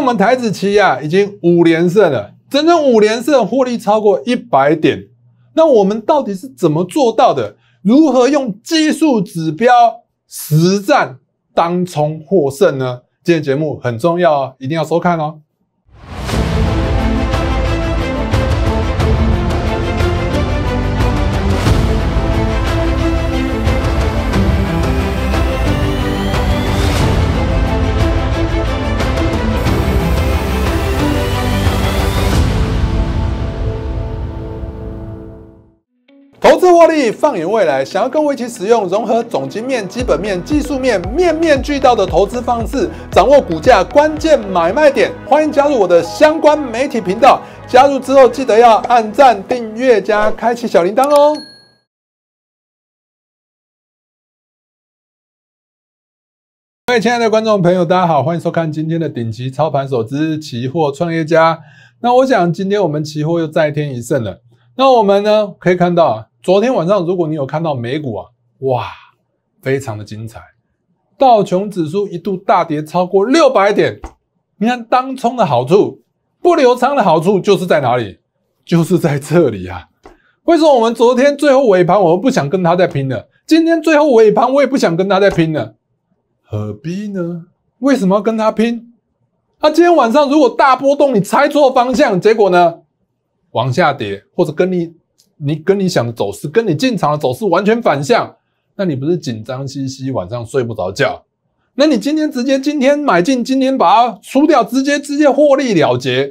我们台子期呀，已经五连胜了，整整五连胜，获利超过一百点。那我们到底是怎么做到的？如何用技术指标实战当冲获胜呢？今天节目很重要哦，一定要收看哦。获利。放眼未来，想要跟我一起使用融合总经面、基本面、技术面，面面俱到的投资方式，掌握股价关键买卖点，欢迎加入我的相关媒体频道。加入之后，记得要按赞、订阅加开启小铃铛哦。各位亲爱的观众朋友，大家好，欢迎收看今天的《顶级操盘手之期货创业家》。那我想，今天我们期货又再添一胜了。那我们呢，可以看到。昨天晚上，如果你有看到美股啊，哇，非常的精彩，道琼指数一度大跌超过六百点。你看当冲的好处，不留仓的好处就是在哪里？就是在这里啊。为什么我们昨天最后尾盘我们不想跟他再拼了？今天最后尾盘我也不想跟他再拼了，何必呢？为什么要跟他拼？那今天晚上如果大波动，你猜错方向，结果呢？往下跌，或者跟你。你跟你想的走势，跟你进场的走势完全反向，那你不是紧张兮兮，晚上睡不着觉？那你今天直接今天买进，今天把它出掉，直接直接获利了结，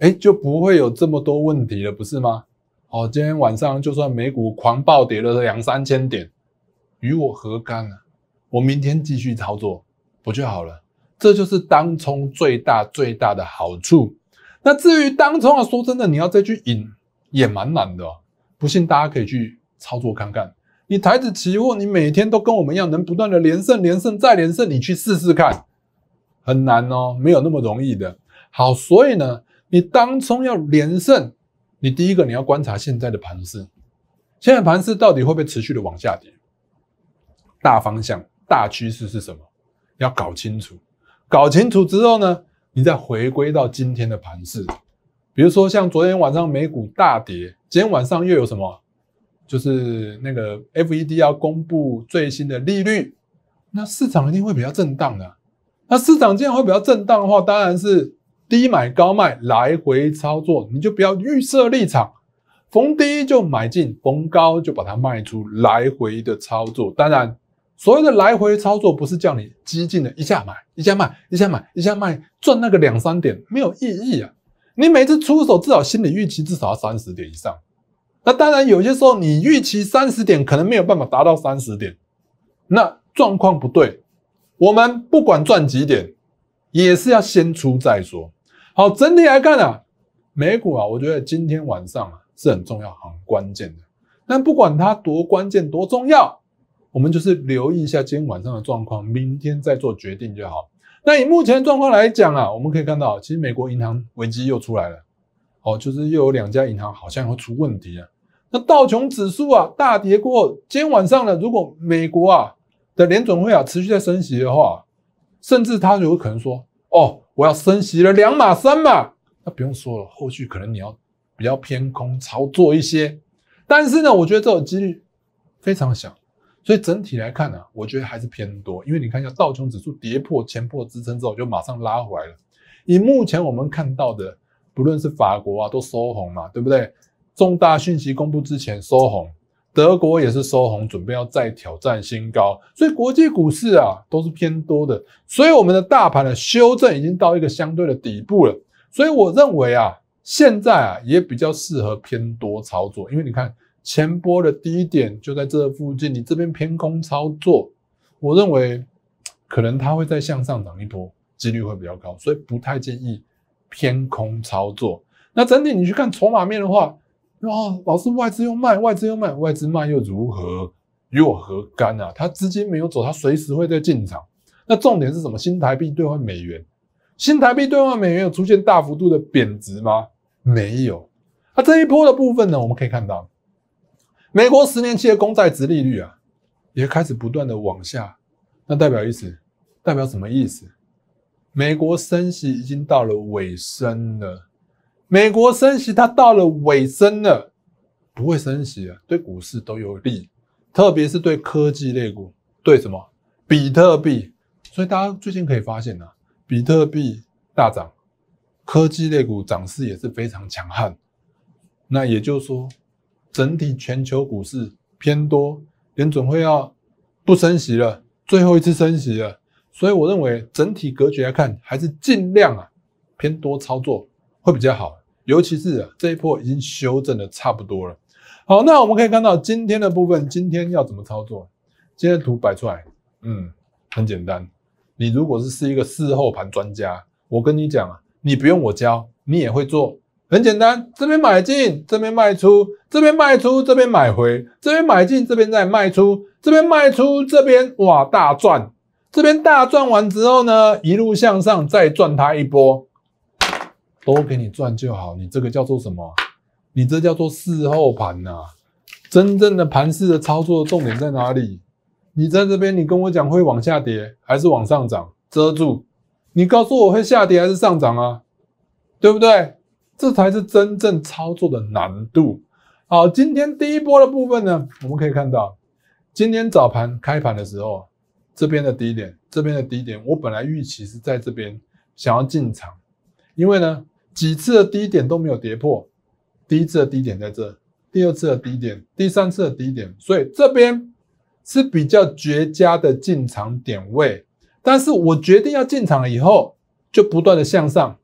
哎，就不会有这么多问题了，不是吗？哦，今天晚上就算美股狂暴跌了两三千点，与我何干呢？我明天继续操作不就好了？这就是当冲最大最大的好处。那至于当冲啊，说真的，你要再去引也蛮难的。不信，大家可以去操作看看。你台子起货，你每天都跟我们一样，能不断的连胜、连胜再连胜，你去试试看，很难哦，没有那么容易的。好，所以呢，你当中要连胜，你第一个你要观察现在的盘势，现在盘势到底会不会持续的往下跌？大方向、大趋势是什么？要搞清楚。搞清楚之后呢，你再回归到今天的盘势。比如说，像昨天晚上美股大跌。今天晚上又有什么？就是那个 FED 要公布最新的利率，那市场一定会比较震荡的。那市场既然会比较震荡的话，当然是低买高卖来回操作。你就不要预设立场，逢低就买进，逢高就把它卖出，来回的操作。当然，所谓的来回操作，不是叫你激进的一下买，一下卖，一下买，一下卖，赚那个两三点没有意义啊。你每次出手，至少心理预期至少要三十点以上。那当然，有些时候你预期三十点，可能没有办法达到三十点。那状况不对，我们不管赚几点，也是要先出再说。好，整体来看啊，美股啊，我觉得今天晚上啊是很重要、很关键的。但不管它多关键、多重要，我们就是留意一下今天晚上的状况，明天再做决定就好。那以目前状况来讲啊，我们可以看到，其实美国银行危机又出来了，哦，就是又有两家银行好像要出问题了。那道琼指数啊大跌过后，今天晚上呢，如果美国啊的联准会啊持续在升息的话，甚至他有可能说，哦，我要升息了两码三码，那不用说了，后续可能你要比较偏空操作一些。但是呢，我觉得这种几率非常小。所以整体来看呢，我觉得还是偏多，因为你看一下道琼指数跌破前破支撑之后，就马上拉回来了。以目前我们看到的，不论是法国啊都收红嘛，对不对？重大讯息公布之前收红，德国也是收红，准备要再挑战新高。所以国际股市啊都是偏多的，所以我们的大盘的修正已经到一个相对的底部了。所以我认为啊，现在啊也比较适合偏多操作，因为你看。前波的低点就在这附近，你这边偏空操作，我认为可能它会再向上涨一波，几率会比较高，所以不太建议偏空操作。那整体你去看筹码面的话，哇，老是外资又卖，外资又卖，外资卖又如何，与我何干啊？它资金没有走，它随时会在进场。那重点是什么？新台币兑换美元，新台币兑换美元有出现大幅度的贬值吗？没有。那这一波的部分呢，我们可以看到。美国十年期的公债殖利率啊，也开始不断的往下，那代表意思？代表什么意思？美国升息已经到了尾声了。美国升息它到了尾声了，不会升息了，对股市都有利，特别是对科技类股，对什么？比特币。所以大家最近可以发现啊，比特币大涨，科技类股涨势也是非常强悍。那也就是说。整体全球股市偏多，联准会要不升息了，最后一次升息了，所以我认为整体格局来看，还是尽量啊偏多操作会比较好，尤其是这一波已经修正的差不多了。好，那我们可以看到今天的部分，今天要怎么操作？今天图摆出来，嗯，很简单，你如果是是一个事后盘专家，我跟你讲啊，你不用我教，你也会做。很简单，这边买进，这边卖出，这边卖出，这边买回，这边买进，这边再卖出，这边卖出，这边哇大赚，这边大赚完之后呢，一路向上再赚它一波，都给你赚就好。你这个叫做什么？你这叫做事后盘呐。真正的盘式的操作的重点在哪里？你在这边，你跟我讲会往下跌还是往上涨，遮住。你告诉我会下跌还是上涨啊？对不对？这才是真正操作的难度。好，今天第一波的部分呢，我们可以看到，今天早盘开盘的时候，这边的低点，这边的低点，我本来预期是在这边想要进场，因为呢几次的低点都没有跌破，第一次的低点在这，第二次的低点，第三次的低点，所以这边是比较绝佳的进场点位。但是我决定要进场了以后，就不断的向上。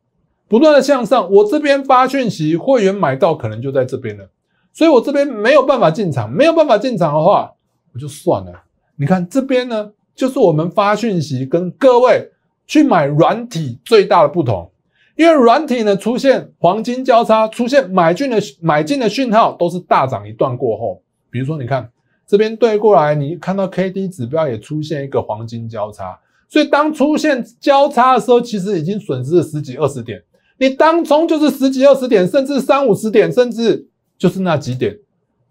不断的向上，我这边发讯息，会员买到可能就在这边了，所以我这边没有办法进场，没有办法进场的话，我就算了。你看这边呢，就是我们发讯息跟各位去买软体最大的不同，因为软体呢出现黄金交叉，出现买进的买进的讯号都是大涨一段过后，比如说你看这边对过来，你看到 K D 指标也出现一个黄金交叉，所以当出现交叉的时候，其实已经损失了十几二十点。你当冲就是十几二十点，甚至三五十点，甚至就是那几点，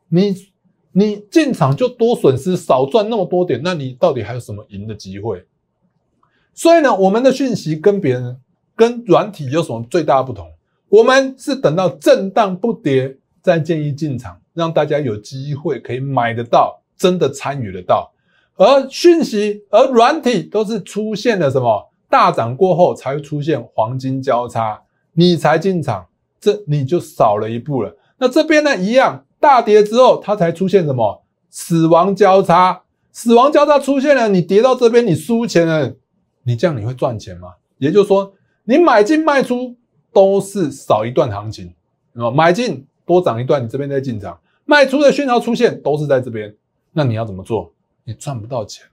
你你进场就多损失少赚那么多点，那你到底还有什么赢的机会？所以呢，我们的讯息跟别人跟软体有什么最大不同？我们是等到震荡不跌再建议进场，让大家有机会可以买得到，真的参与得到。而讯息而软体都是出现了什么大涨过后才会出现黄金交叉。你才进场，这你就少了一步了。那这边呢，一样大跌之后，它才出现什么死亡交叉？死亡交叉出现了，你跌到这边，你输钱了，你这样你会赚钱吗？也就是说，你买进卖出都是少一段行情，啊，买进多涨一段，你这边再进场，卖出的讯号出现都是在这边。那你要怎么做？你赚不到钱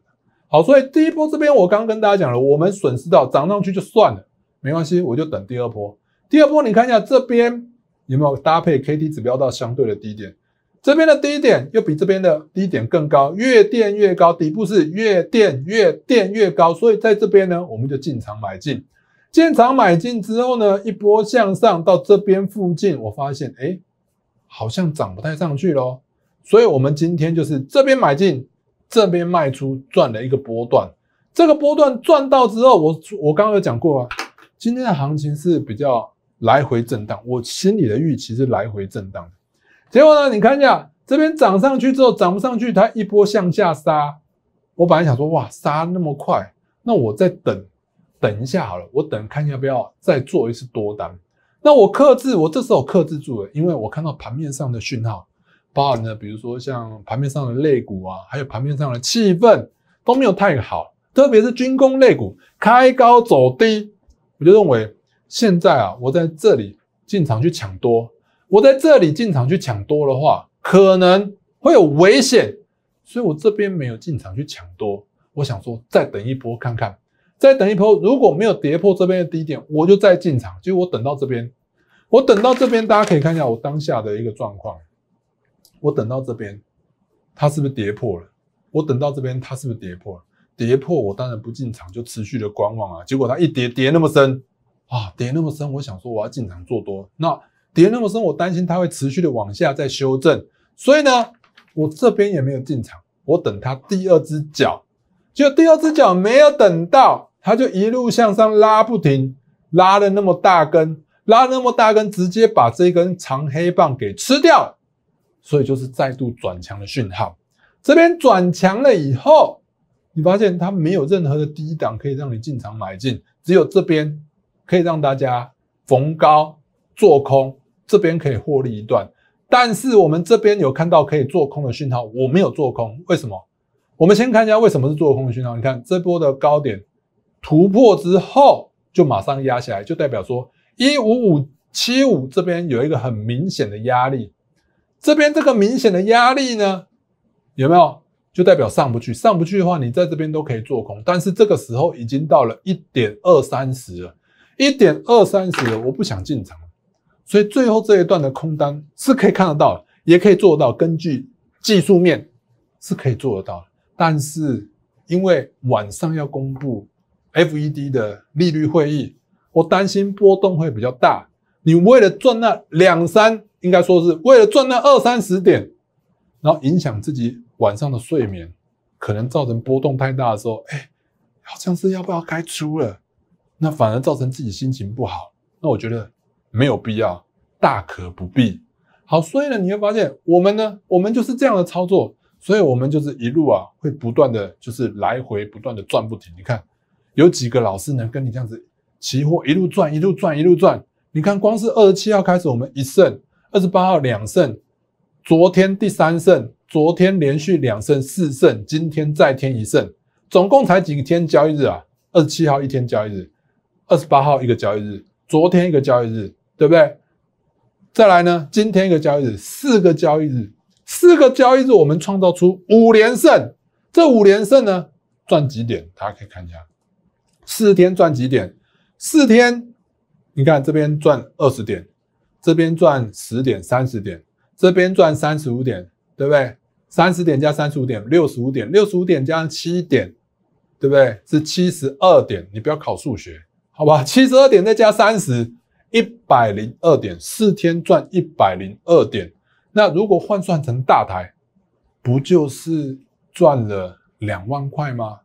好，所以第一波这边我刚跟大家讲了，我们损失到涨上去就算了，没关系，我就等第二波。第二波，你看一下这边有没有搭配 K D 指标到相对的低点，这边的低点又比这边的低点更高，越垫越高，底部是越垫越垫越高，所以在这边呢，我们就进场买进，进场买进之后呢，一波向上到这边附近，我发现哎，好像涨不太上去咯。所以我们今天就是这边买进，这边卖出赚了一个波段，这个波段赚到之后，我我刚刚有讲过啊，今天的行情是比较。来回震荡，我心里的预期是来回震荡。结果呢？你看一下，这边涨上去之后涨不上去，它一波向下杀。我本来想说，哇，杀那么快，那我再等等一下好了，我等看要不要再做一次多单。那我克制，我这时候克制住了，因为我看到盘面上的讯号，包含呢，比如说像盘面上的肋股啊，还有盘面上的气氛都没有太好，特别是军工肋股开高走低，我就认为。现在啊，我在这里进场去抢多，我在这里进场去抢多的话，可能会有危险，所以我这边没有进场去抢多。我想说，再等一波看看，再等一波，如果没有跌破这边的低点，我就再进场。就我等到这边，我等到这边，大家可以看一下我当下的一个状况。我等到这边，它是不是跌破了？我等到这边，它是不是跌破了？跌破，我当然不进场，就持续的观望啊。结果它一跌，跌那么深。啊，跌那么深，我想说我要进场做多。那跌那么深，我担心它会持续的往下再修正，所以呢，我这边也没有进场，我等它第二只脚，就第二只脚没有等到，它就一路向上拉不停，拉了那么大根，拉那么大根，直接把这根长黑棒给吃掉，所以就是再度转强的讯号。这边转强了以后，你发现它没有任何的第一档可以让你进场买进，只有这边。可以让大家逢高做空，这边可以获利一段。但是我们这边有看到可以做空的讯号，我没有做空，为什么？我们先看一下为什么是做空的讯号。你看这波的高点突破之后，就马上压下来，就代表说一五五七五这边有一个很明显的压力。这边这个明显的压力呢，有没有？就代表上不去，上不去的话，你在这边都可以做空。但是这个时候已经到了一点二三十了。一点二三十，我不想进场，所以最后这一段的空单是可以看得到，也可以做到，根据技术面是可以做得到但是因为晚上要公布 F E D 的利率会议，我担心波动会比较大。你为了赚那两三，应该说是为了赚那二三十点，然后影响自己晚上的睡眠，可能造成波动太大的时候，哎，好像是要不要该出了？那反而造成自己心情不好，那我觉得没有必要，大可不必。好，所以呢，你会发现我们呢，我们就是这样的操作，所以我们就是一路啊，会不断的就是来回不断的转不停。你看，有几个老师能跟你这样子，期货一路转，一路转，一路转。你看，光是二十七号开始我们一胜，二十八号两胜，昨天第三胜，昨天连续两胜四胜，今天再添一胜，总共才几天交易日啊？二十七号一天交易日。二十八号一个交易日，昨天一个交易日，对不对？再来呢，今天一个交易日，四个交易日，四个交易日我们创造出五连胜。这五连胜呢，赚几点？大家可以看一下，四天赚几点？四天，你看这边赚二十点，这边赚十点，三十点，这边赚三十五点，对不对？三十点加三十五点，六十五点，六十五点加上七点，对不对？是七十二点。你不要考数学。好吧，七十二点再加三十，一百零二点，四天赚一百零二点。那如果换算成大台，不就是赚了两万块吗？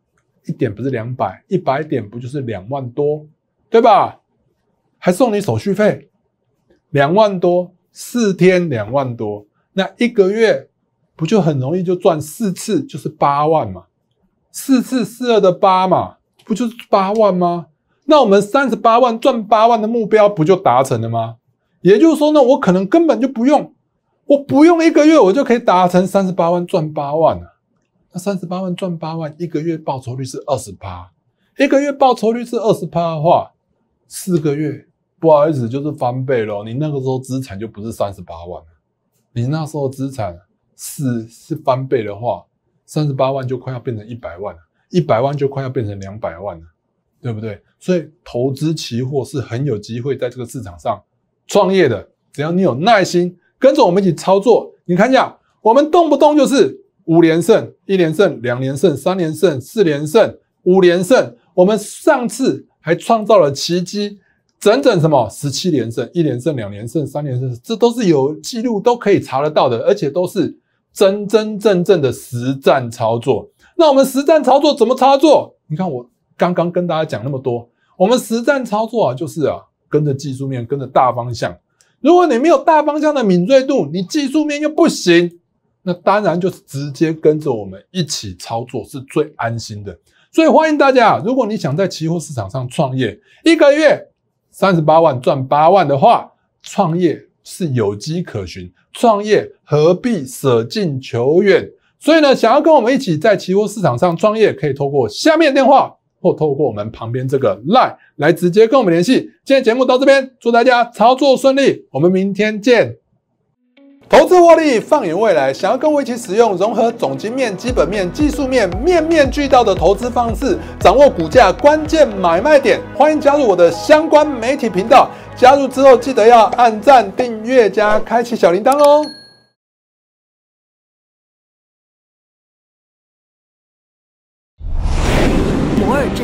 一点不是两百，一百点不就是两万多，对吧？还送你手续费，两万多，四天两万多，那一个月不就很容易就赚四次，就是八万嘛？四次四二的八嘛，不就是八万吗？那我们三十八万赚八万的目标不就达成了吗？也就是说呢，我可能根本就不用，我不用一个月，我就可以达成三十八万赚八万了。那三十八万赚八万，一个月报酬率是二十八，一个月报酬率是二十八的话，四个月不好意思就是翻倍咯。你那个时候资产就不是三十八万了，你那时候资产是是翻倍的话，三十八万就快要变成一百万了，一百万就快要变成两百万了。对不对？所以投资期货是很有机会在这个市场上创业的。只要你有耐心跟着我们一起操作，你看一下，我们动不动就是五连胜、一连胜、两连胜、三连胜、四连胜、五连胜。我们上次还创造了奇迹，整整什么十七连胜、一连胜、两连胜、三连胜，这都是有记录、都可以查得到的，而且都是真真正正的实战操作。那我们实战操作怎么操作？你看我。刚刚跟大家讲那么多，我们实战操作啊，就是啊，跟着技术面，跟着大方向。如果你没有大方向的敏锐度，你技术面又不行，那当然就是直接跟着我们一起操作是最安心的。所以欢迎大家，如果你想在期货市场上创业，一个月三十八万赚八万的话，创业是有迹可循，创业何必舍近求远？所以呢，想要跟我们一起在期货市场上创业，可以通过下面电话。或透过我们旁边这个 line 来直接跟我们联系。今天节目到这边，祝大家操作顺利，我们明天见。投资获利，放眼未来，想要跟我一起使用融合总经面、基本面、技术面，面面俱到的投资方式，掌握股价关键买卖点，欢迎加入我的相关媒体频道。加入之后记得要按赞、订阅加开启小铃铛哦。